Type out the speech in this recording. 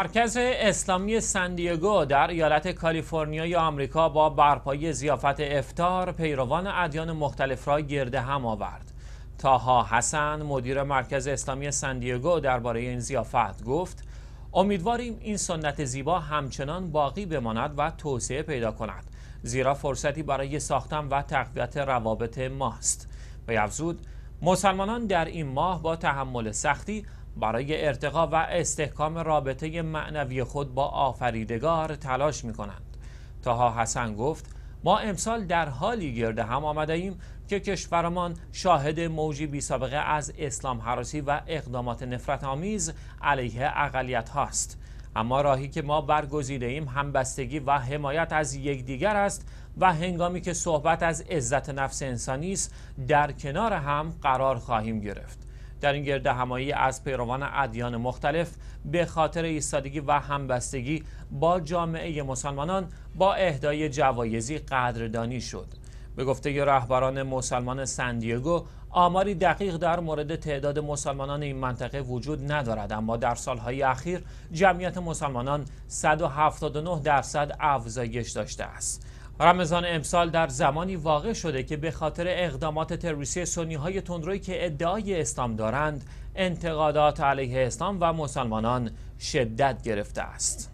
مرکز اسلامی سندیگو در ایالت کالیفرنیای آمریکا با برپایی زیافت افتار پیروان ادیان مختلف را گرده هم آورد. تاها حسن مدیر مرکز اسلامی سندیگو درباره این زیافت گفت امیدواریم این سنت زیبا همچنان باقی بماند و توسعه پیدا کند زیرا فرصتی برای ساختن و تقویت روابط ماست و افزود مسلمانان در این ماه با تحمل سختی برای ارتقا و استحکام رابطه معنوی خود با آفریدگار تلاش می کنند. تاها حسن گفت ما امسال در حالی گرد هم آمده ایم که کشورمان شاهد موجی بی سابقه از اسلام حراسی و اقدامات نفرت آمیز علیه اقلیت هاست. اما راهی که ما برگزیده ایم همبستگی و حمایت از یکدیگر است و هنگامی که صحبت از عزت نفس انسانی است در کنار هم قرار خواهیم گرفت. در این گرده همایی از پیروان ادیان مختلف به خاطر ایستادگی و همبستگی با جامعه مسلمانان با اهدای جوایزی قدردانی شد به گفته رهبران مسلمان سندیگو آماری دقیق در مورد تعداد مسلمانان این منطقه وجود ندارد اما در سالهای اخیر جمعیت مسلمانان 179 درصد افزایش داشته است رمضان امسال در زمانی واقع شده که به خاطر اقدامات تروریستی سنی های تندروی که ادعای اسلام دارند انتقادات علیه اسلام و مسلمانان شدت گرفته است.